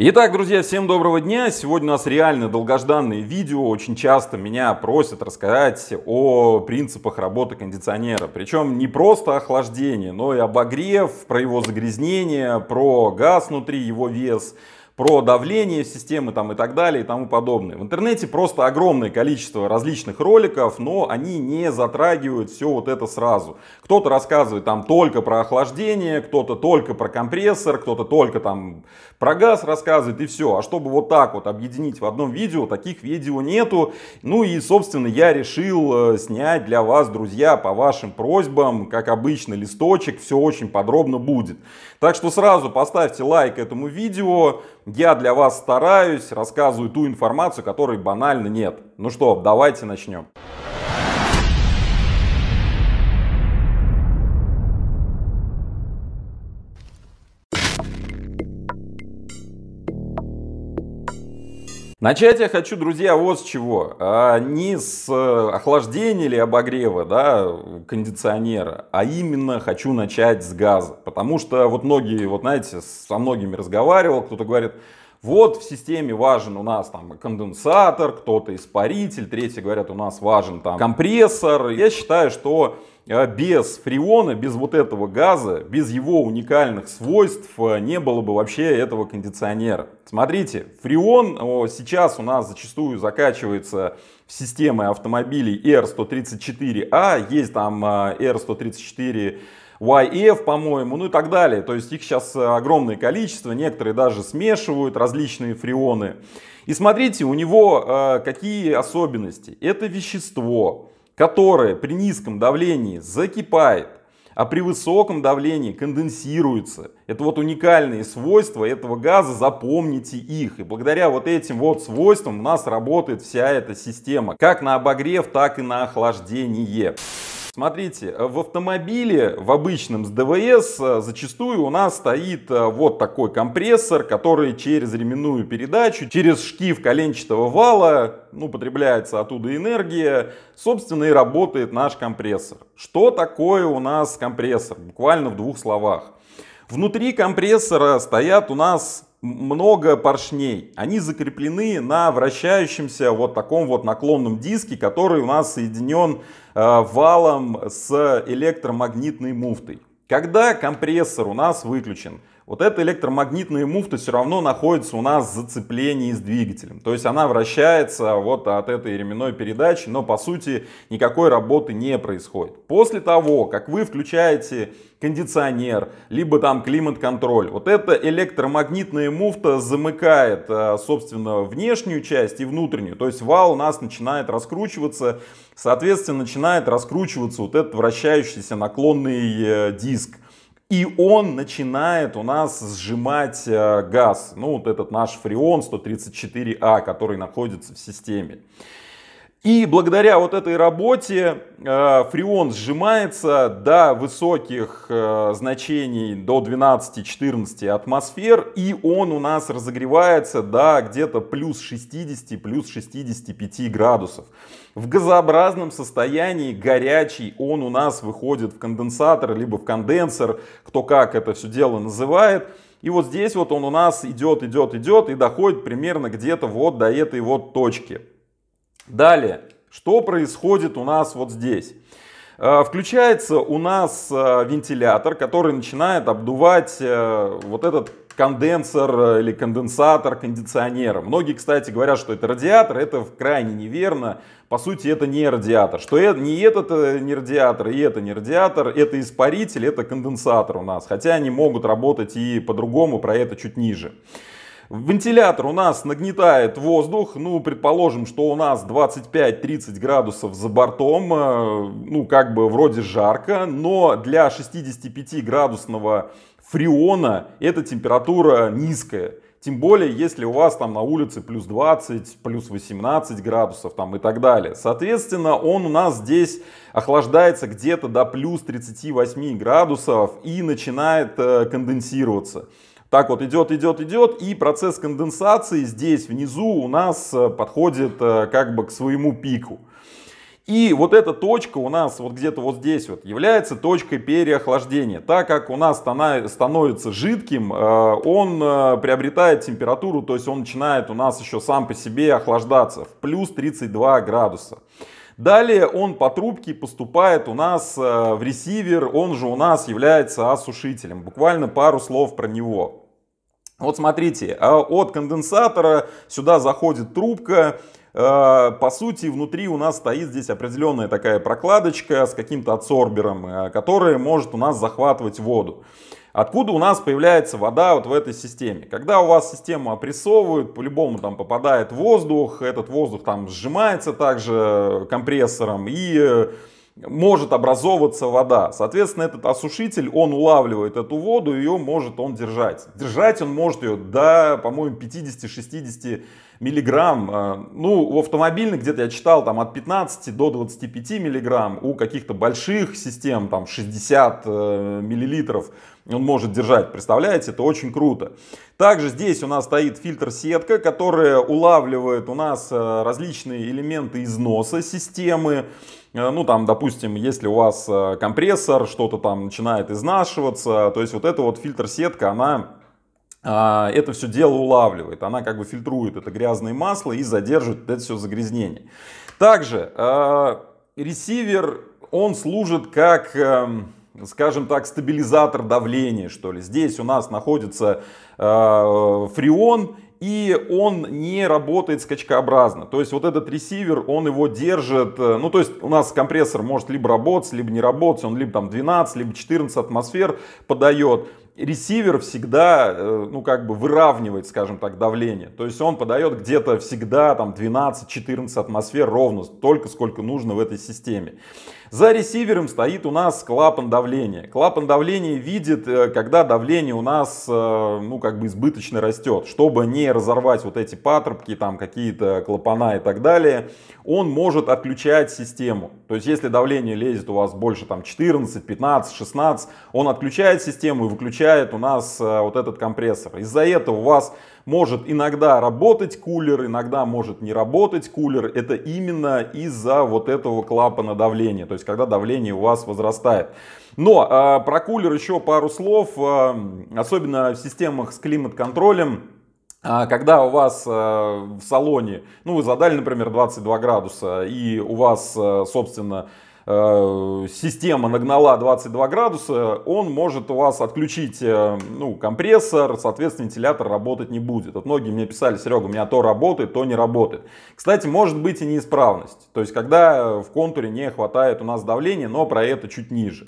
Итак, друзья, всем доброго дня. Сегодня у нас реально долгожданное видео. Очень часто меня просят рассказать о принципах работы кондиционера. Причем не просто охлаждение, но и обогрев, про его загрязнение, про газ внутри, его вес – про давление системы там, и так далее и тому подобное. В интернете просто огромное количество различных роликов, но они не затрагивают все вот это сразу. Кто-то рассказывает там только про охлаждение, кто-то только про компрессор, кто-то только там про газ рассказывает и все. А чтобы вот так вот объединить в одном видео, таких видео нету. Ну и, собственно, я решил э, снять для вас, друзья, по вашим просьбам, как обычно, листочек, все очень подробно будет. Так что сразу поставьте лайк этому видео, я для вас стараюсь, рассказываю ту информацию, которой банально нет. Ну что, давайте начнем. Начать я хочу, друзья, вот с чего. А не с э, охлаждения или обогрева да, кондиционера, а именно хочу начать с газа. Потому что вот многие, вот знаете, со многими разговаривал, кто-то говорит, вот в системе важен у нас там конденсатор, кто-то испаритель, третьи говорят, у нас важен там компрессор. Я считаю, что а без фреона, без вот этого газа, без его уникальных свойств э, не было бы вообще этого кондиционера. Смотрите, фреон э, сейчас у нас зачастую закачивается в системы автомобилей R134A, а, есть там э, R134 YF, по-моему, ну и так далее. То есть их сейчас огромное количество, некоторые даже смешивают различные фреоны. И смотрите, у него какие особенности. Это вещество, которое при низком давлении закипает, а при высоком давлении конденсируется. Это вот уникальные свойства этого газа, запомните их. И благодаря вот этим вот свойствам у нас работает вся эта система, как на обогрев, так и на охлаждение. Смотрите, э, в автомобиле, в обычном с ДВС, э, зачастую у нас стоит э, вот такой компрессор, который через ременную передачу, через шкив коленчатого вала, ну, потребляется оттуда энергия, собственно, и работает наш компрессор. Что такое у нас компрессор? Буквально в двух словах. Внутри компрессора стоят у нас много поршней. Они закреплены на вращающемся вот таком вот наклонном диске, который у нас соединен э, валом с электромагнитной муфтой. Когда компрессор у нас выключен, вот эта электромагнитная муфта все равно находится у нас в зацеплении с двигателем. То есть она вращается вот от этой ременной передачи, но по сути никакой работы не происходит. После того, как вы включаете кондиционер, либо там климат-контроль. Вот эта электромагнитная муфта замыкает, э, собственно, внешнюю часть и внутреннюю. То есть вал у нас начинает раскручиваться, соответственно, начинает раскручиваться вот этот вращающийся наклонный э, диск. И он начинает у нас сжимать э, газ, ну вот этот наш фреон 134А, который находится в системе. И благодаря вот этой работе э, фреон сжимается до высоких э, значений, до 12-14 атмосфер, и он у нас разогревается до где-то плюс 60, плюс 65 градусов. В газообразном состоянии горячий он у нас выходит в конденсатор, либо в конденсер, кто как это все дело называет. И вот здесь вот он у нас идет, идет, идет и доходит примерно где-то вот до этой вот точки. Далее, что происходит у нас вот здесь? Э, включается у нас э, вентилятор, который начинает обдувать э, вот этот конденсор или конденсатор кондиционера. Многие, кстати, говорят, что это радиатор, это крайне неверно. По сути, это не радиатор. Что это, не этот не радиатор, и это не радиатор, это испаритель, это конденсатор у нас. Хотя они могут работать и по-другому, про это чуть ниже. Вентилятор у нас нагнетает воздух, ну, предположим, что у нас 25-30 градусов за бортом, э, ну, как бы вроде жарко, но для 65-градусного фреона эта температура низкая. Тем более, если у вас там на улице плюс 20, плюс 18 градусов там и так далее. Соответственно, он у нас здесь охлаждается где-то до плюс 38 градусов и начинает э, конденсироваться. Так вот идет, идет, идет, и процесс конденсации здесь внизу у нас э, подходит э, как бы к своему пику. И вот эта точка у нас вот где-то вот здесь вот является точкой переохлаждения. Так как у нас становится жидким, э, он приобретает температуру, то есть он начинает у нас еще сам по себе охлаждаться в плюс 32 градуса. Далее он по трубке поступает у нас э, в ресивер, он же у нас является осушителем. Буквально пару слов про него. Вот смотрите, а от конденсатора сюда заходит трубка, э, по сути, внутри у нас стоит здесь определенная такая прокладочка с каким-то адсорбером, э, который может у нас захватывать воду. Откуда у нас появляется вода вот в этой системе? Когда у вас систему опрессовывают, по-любому там попадает воздух, этот воздух там сжимается также компрессором и э, может образовываться вода. Соответственно, этот осушитель, он улавливает эту воду, ее может он держать. Держать он может ее до, по-моему, 50-60 миллиграмм. Э, ну, у автомобильных где-то я читал там от 15 до 25 миллиграмм, у каких-то больших систем там 60 э, миллилитров он может держать, представляете, это очень круто. Также здесь у нас стоит фильтр-сетка, которая улавливает у нас э, различные элементы износа системы, ну там, допустим, если у вас компрессор, что-то там начинает изнашиваться, то есть вот эта вот фильтр-сетка, она а, это все дело улавливает. Она как бы фильтрует это грязное масло и задерживает это все загрязнение. Также а, ресивер, он служит как, эм, скажем так, стабилизатор давления, что ли. Здесь у нас находится а, фреон, и он не работает скачкообразно. То есть вот этот ресивер, он его держит, э, ну то есть у нас компрессор может либо работать, либо не работать, он либо там 12, либо 14 атмосфер подает ресивер всегда, э, ну, как бы выравнивает, скажем так, давление. То есть он подает где-то всегда там 12-14 атмосфер ровно, столько, сколько нужно в этой системе. За ресивером стоит у нас клапан давления. Клапан давления видит, э, когда давление у нас, э, ну, как бы избыточно растет. Чтобы не разорвать вот эти патрубки, там, какие-то клапана и так далее, он может отключать систему. То есть, если давление лезет у вас больше, там, 14, 15, 16, он отключает систему и выключает у нас э, вот этот компрессор. Из-за этого у вас может иногда работать кулер, иногда может не работать кулер. Это именно из-за вот этого клапана давления, то есть когда давление у вас возрастает. Но э, про кулер еще пару слов, э, особенно в системах с климат-контролем. А, когда у вас в салоне, ну вы задали, например, 22 градуса, и у вас, собственно, Э, система нагнала 22 градуса, он может у вас отключить э, ну, компрессор, соответственно, вентилятор работать не будет. Вот многие мне писали, Серега, у меня то работает, то не работает. Кстати, может быть и неисправность. То есть, когда э, в контуре не хватает у нас давления, но про это чуть ниже.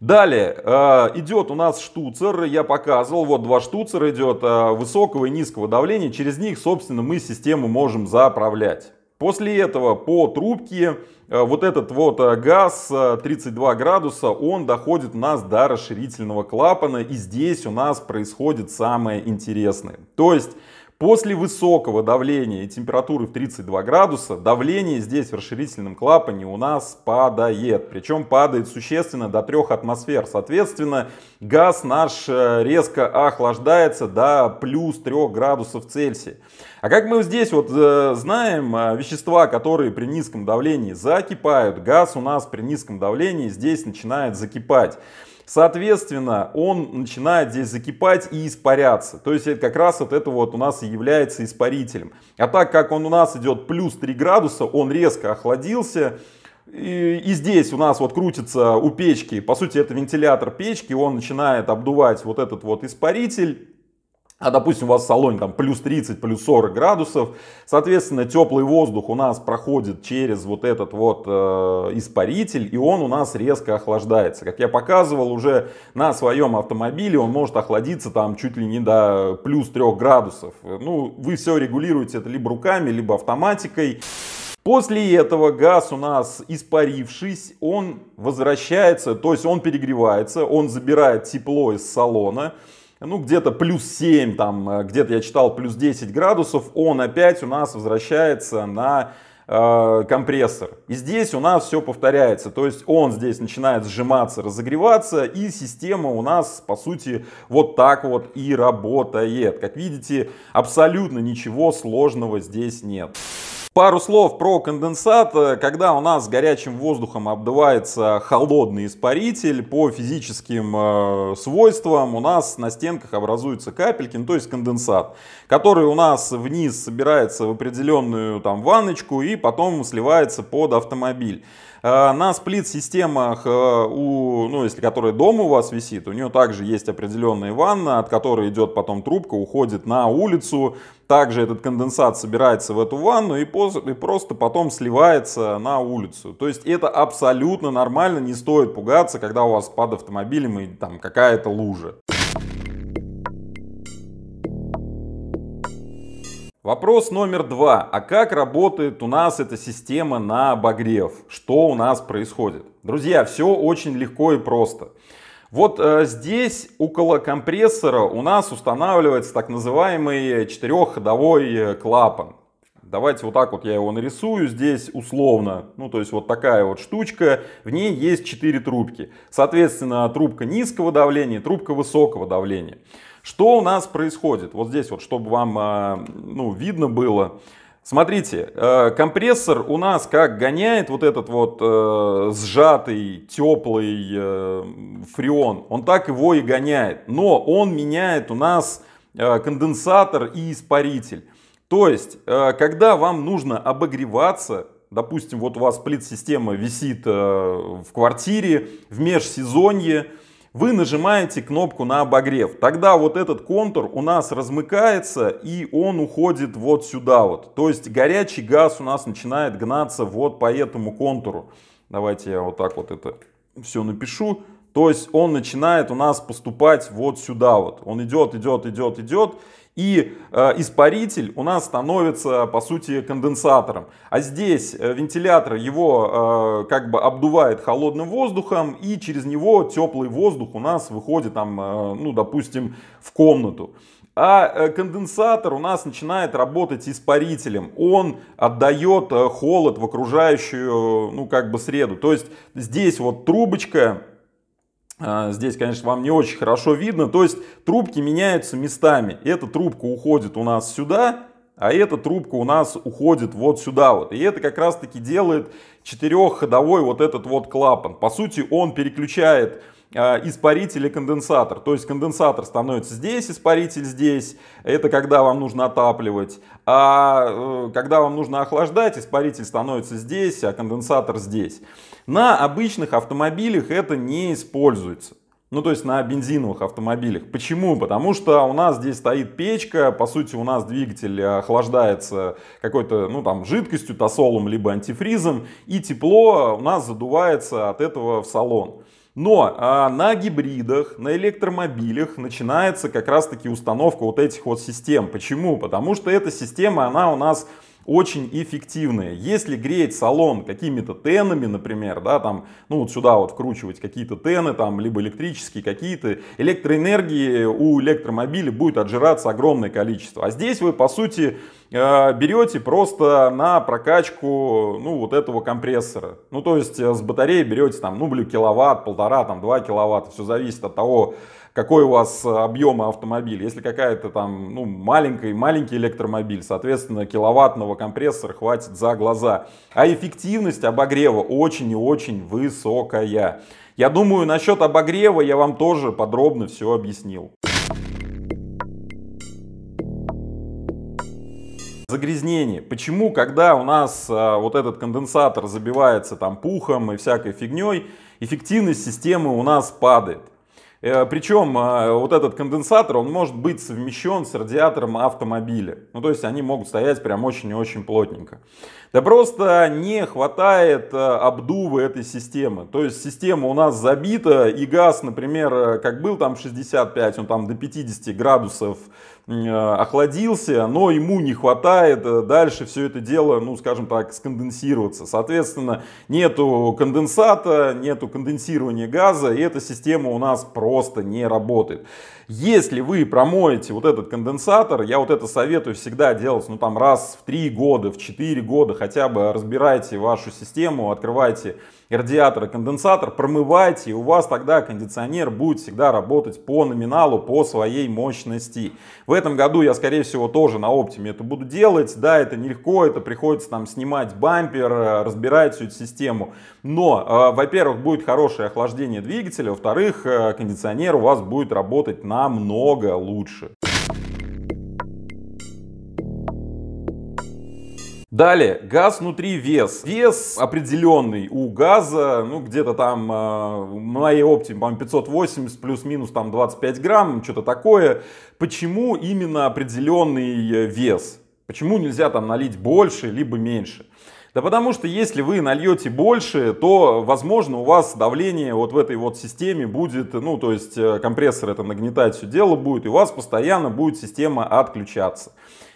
Далее э, идет у нас штуцер, я показывал, вот два штуцера идет э, высокого и низкого давления, через них, собственно, мы систему можем заправлять. После этого по трубке э, вот этот вот э, газ 32 э, градуса, он доходит нас до расширительного клапана. И здесь у нас происходит самое интересное. То есть После высокого давления и температуры в 32 градуса, давление здесь в расширительном клапане у нас падает. Причем падает существенно до 3 атмосфер. Соответственно, газ наш э, резко охлаждается до плюс 3 градусов Цельсия. А как мы здесь вот э, знаем, э, вещества, которые при низком давлении закипают, газ у нас при низком давлении здесь начинает закипать. Соответственно, он начинает здесь закипать и испаряться. То есть это как раз вот это вот у нас и является испарителем. А так как он у нас идет плюс 3 градуса, он резко охладился. И, и здесь у нас вот крутится у печки, по сути это вентилятор печки, он начинает обдувать вот этот вот испаритель а допустим у вас в салоне там плюс 30, плюс 40 градусов, соответственно теплый воздух у нас проходит через вот этот вот э, испаритель и он у нас резко охлаждается. Как я показывал уже на своем автомобиле он может охладиться там чуть ли не до плюс 3 градусов. Ну вы все регулируете это либо руками, либо автоматикой. После этого газ у нас испарившись, он возвращается, то есть он перегревается, он забирает тепло из салона ну, где-то плюс 7, там, э, где-то я читал плюс 10 градусов, он опять у нас возвращается на э, компрессор. И здесь у нас все повторяется, то есть он здесь начинает сжиматься, разогреваться, и система у нас, по сути, вот так вот и работает. Как видите, абсолютно ничего сложного здесь нет. Пару слов про конденсат. Когда у нас горячим воздухом обдувается холодный испаритель, по физическим э, свойствам у нас на стенках образуются капельки, ну, то есть конденсат, который у нас вниз собирается в определенную там ванночку и потом сливается под автомобиль. Э, на сплит-системах, э, у, ну, если которая дома у вас висит, у нее также есть определенная ванна, от которой идет потом трубка, уходит на улицу. Также этот конденсат собирается в эту ванну и, поз- и просто потом сливается на улицу. То есть это абсолютно нормально, не стоит пугаться, когда у вас под автомобилем и там какая-то лужа. Вопрос номер два. А как работает у нас эта система на обогрев? Что у нас происходит? Друзья, все очень легко и просто. Вот э, здесь около компрессора у нас устанавливается так называемый четырехходовой э, клапан. Давайте вот так вот я его нарисую здесь условно. Ну, то есть вот такая вот штучка. В ней есть 4 трубки. Соответственно, трубка низкого давления, трубка высокого давления. Что у нас происходит? Вот здесь вот, чтобы вам а, ну, видно было. Смотрите, э, компрессор у нас как гоняет вот этот вот э, сжатый, теплый э, фреон, он так его и гоняет. Но он меняет у нас конденсатор и испаритель. То есть, э, когда вам нужно обогреваться, допустим, вот у вас плит-система висит э, в квартире, в межсезонье, вы нажимаете кнопку на обогрев. Тогда вот этот контур у нас размыкается и он уходит вот сюда вот. То есть горячий газ у нас начинает гнаться вот по этому контуру. Давайте я вот так вот это все напишу. То есть он начинает у нас поступать вот сюда вот. Он идет, идет, идет, идет. И э, испаритель у нас становится, по сути, конденсатором. А здесь э, вентилятор его э, как бы обдувает холодным воздухом, и через него теплый воздух у нас выходит, там, э, ну, допустим, в комнату. А э, конденсатор у нас начинает работать испарителем. Он отдает э, холод в окружающую, ну, как бы среду. То есть здесь вот трубочка а, здесь, конечно, вам не очень хорошо видно. То есть трубки меняются местами. Эта трубка уходит у нас сюда, а эта трубка у нас уходит вот сюда вот. И это как раз таки делает четырехходовой вот этот вот клапан. По сути, он переключает а, испаритель и конденсатор. То есть конденсатор становится здесь, испаритель здесь. Это когда вам нужно отапливать. А э, когда вам нужно охлаждать, испаритель становится здесь, а конденсатор здесь. На обычных автомобилях это не используется. Ну, то есть на бензиновых автомобилях. Почему? Потому что у нас здесь стоит печка, по сути, у нас двигатель охлаждается какой-то, ну, там, жидкостью, тосолом, либо антифризом, и тепло у нас задувается от этого в салон. Но а, на гибридах, на электромобилях начинается как раз-таки установка вот этих вот систем. Почему? Потому что эта система, она у нас очень эффективные. Если греть салон какими-то тенами, например, да, там, ну вот сюда вот вкручивать какие-то тены, там, либо электрические какие-то, электроэнергии у электромобиля будет отжираться огромное количество. А здесь вы, по сути, э, берете просто на прокачку, ну, вот этого компрессора. Ну, то есть э, с батареи берете там, ну, блин, киловатт, полтора, там, два киловатта, все зависит от того, какой у вас э, объема автомобиль. Если какая-то там ну, маленькая, маленький электромобиль, соответственно, киловаттного компрессора хватит за глаза. А эффективность обогрева очень и очень высокая. Я думаю, насчет обогрева я вам тоже подробно все объяснил. Загрязнение. Почему, когда у нас а, вот этот конденсатор забивается там пухом и всякой фигней, эффективность системы у нас падает? Э, Причем а, вот этот конденсатор, он может быть совмещен с радиатором автомобиля. Ну, то есть они могут стоять прям очень и очень плотненько. Да просто не хватает э, обдува этой системы. То есть система у нас забита, и газ, например, э, как был там 65, он там до 50 градусов э, охладился, но ему не хватает дальше все это дело, ну, скажем так, сконденсироваться. Соответственно, нету конденсата, нету конденсирования газа, и эта система у нас просто не работает. Если вы промоете вот этот конденсатор, я вот это советую всегда делать, ну, там, раз в 3 года, в 4 года, хотя бы разбирайте вашу систему, открывайте радиатор и конденсатор, промывайте, и у вас тогда кондиционер будет всегда работать по номиналу, по своей мощности. В этом году я, скорее всего, тоже на оптиме это буду делать. Да, это нелегко, это приходится там снимать бампер, э, разбирать всю эту систему. Но, э, во-первых, будет хорошее охлаждение двигателя, во-вторых, э, кондиционер у вас будет работать намного лучше. Далее, газ внутри вес. Вес определенный у газа, ну где-то там, э, в моей оптиме, по-моему, 580 плюс-минус там 25 грамм, что-то такое. Почему именно определенный э, вес? Почему нельзя там налить больше, либо меньше? Да потому что если вы нальете больше, то, возможно, у вас давление вот в этой вот системе будет, ну, то есть э, компрессор это нагнетать все дело будет, и у вас постоянно будет система отключаться.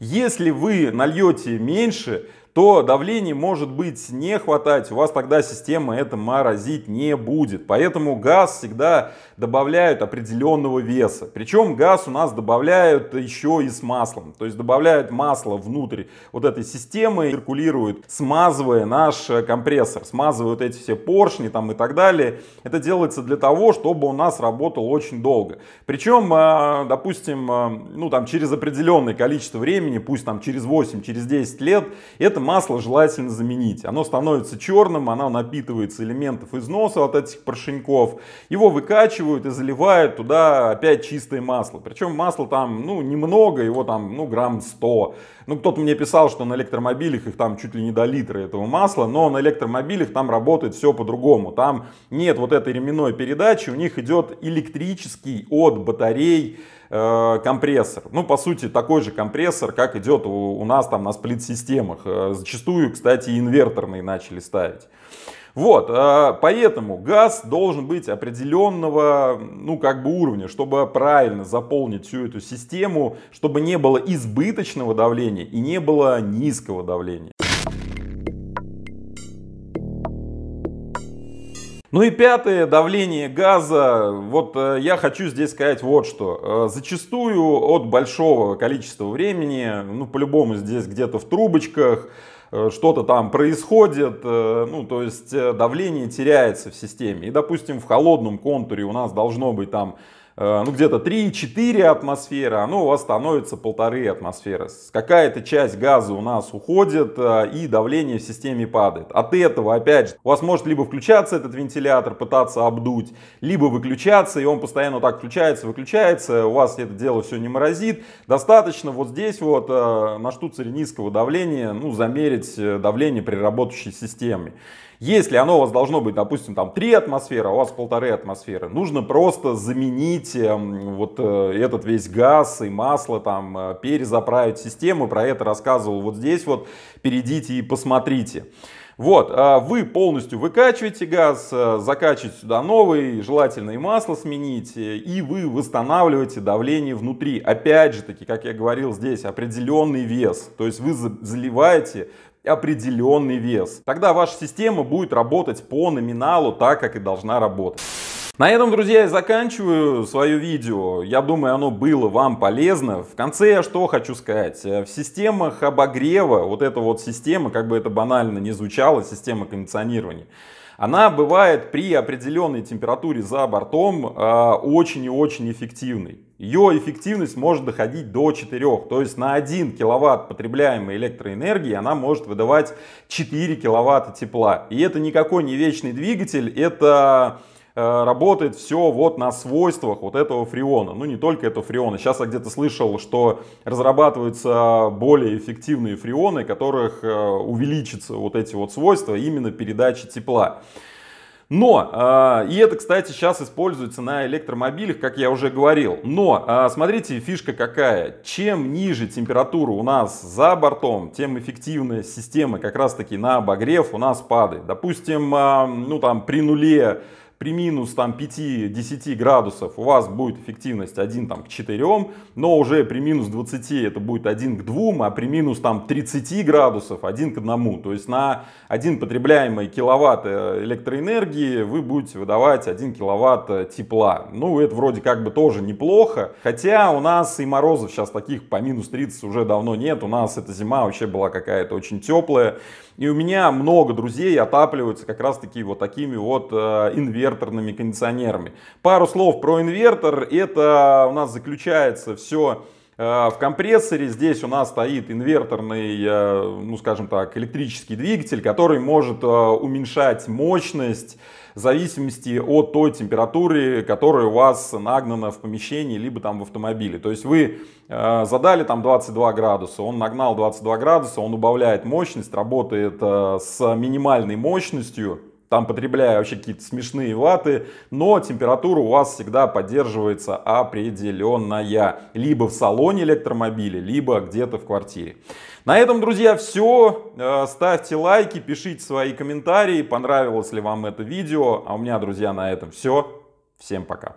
Если вы нальете меньше, то давления может быть не хватать, у вас тогда система это морозить не будет. Поэтому газ всегда добавляют определенного веса. Причем газ у нас добавляют еще и с маслом. То есть добавляют масло внутрь вот этой системы, циркулируют смазывая наш э, компрессор, смазывают эти все поршни там и так далее. Это делается для того, чтобы у нас работал очень долго. Причем, э, допустим, э, ну там через определенное количество времени, пусть там через 8, через 10 лет, это масло желательно заменить. Оно становится черным, оно напитывается элементов износа от этих поршеньков. Его выкачивают и заливают туда опять чистое масло. Причем масло там, ну, немного, его там, ну, грамм 100. Ну, кто-то мне писал, что на электромобилях их там чуть ли не до литра этого масла, но на электромобилях там работает все по-другому. Там нет вот этой ременной передачи, у них идет электрический от батарей Э, компрессор. Ну, по сути, такой же компрессор, как идет у, у нас там на сплит-системах. Э, зачастую, кстати, инверторные начали ставить. Вот, э, поэтому газ должен быть определенного, ну, как бы уровня, чтобы правильно заполнить всю эту систему, чтобы не было избыточного давления и не было низкого давления. Ну и пятое, давление газа. Вот э, я хочу здесь сказать вот что. Э, зачастую от большого количества времени, ну по-любому здесь где-то в трубочках, э, что-то там происходит, ну, то есть давление теряется в системе. И, допустим, в холодном контуре у нас должно быть там Э, ну где-то 3-4 атмосферы, оно а ну, у вас становится полторы атмосферы. Какая-то часть газа у нас уходит э, и давление в системе падает. От этого, опять же, у вас может либо включаться этот вентилятор, пытаться обдуть, либо выключаться, и он постоянно так включается, выключается, у вас это дело все не морозит. Достаточно вот здесь вот э, на штуцере низкого давления, ну, замерить давление при работающей системе. Если оно у вас должно быть, допустим, там 3 атмосферы, а у вас полторы атмосферы, нужно просто заменить эм, вот э, этот весь газ и масло, там, э, перезаправить систему. Про это рассказывал вот здесь вот. Перейдите и посмотрите. Вот, а вы полностью выкачиваете газ, э, закачиваете сюда новый, желательно и масло смените, и вы восстанавливаете давление внутри. Опять же таки, как я говорил здесь, определенный вес. То есть вы заливаете определенный вес. Тогда ваша система будет работать по номиналу так, как и должна работать. На этом, друзья, я заканчиваю свое видео. Я думаю, оно было вам полезно. В конце я что хочу сказать. Э, в системах обогрева, вот эта вот система, как бы это банально не звучало, система кондиционирования, она бывает при определенной температуре за бортом э, очень и очень эффективной ее эффективность может доходить до 4. То есть на 1 киловатт потребляемой электроэнергии она может выдавать 4 киловатта тепла. И это никакой не вечный двигатель, это э, работает все вот на свойствах вот этого фреона. Ну, не только этого фреона. Сейчас я где-то слышал, что разрабатываются более эффективные фреоны, которых э, увеличится вот эти вот свойства именно передачи тепла. Но, а, и это, кстати, сейчас используется на электромобилях, как я уже говорил. Но, а, смотрите, фишка какая. Чем ниже температура у нас за бортом, тем эффективная система как раз-таки на обогрев у нас падает. Допустим, а, ну там при нуле при минус там 5-10 градусов у вас будет эффективность 1 там, к 4, но уже при минус 20 это будет 1 к 2, а при минус там 30 градусов 1 к 1. То есть на 1 потребляемый киловатт э, электроэнергии вы будете выдавать 1 киловатт э, тепла. Ну это вроде как бы тоже неплохо, хотя у нас и морозов сейчас таких по минус 30 уже давно нет, у нас эта зима вообще была какая-то очень теплая. И у меня много друзей отапливаются как раз таки вот такими вот э, инверторами инверторными кондиционерами. Пару слов про инвертор. Это у нас заключается все э, в компрессоре здесь у нас стоит инверторный, э, ну скажем так, электрический двигатель, который может э, уменьшать мощность в зависимости от той температуры, которая у вас нагнана в помещении, либо там в автомобиле. То есть вы задали там 22 градуса, он нагнал 22 градуса, он убавляет мощность, работает с минимальной мощностью, там потребляя вообще какие-то смешные ваты, но температура у вас всегда поддерживается определенная. Либо в салоне электромобиля, либо где-то в квартире. На этом, друзья, все. Э, ставьте лайки, пишите свои комментарии, понравилось ли вам это видео. А у меня, друзья, на этом все. Всем пока.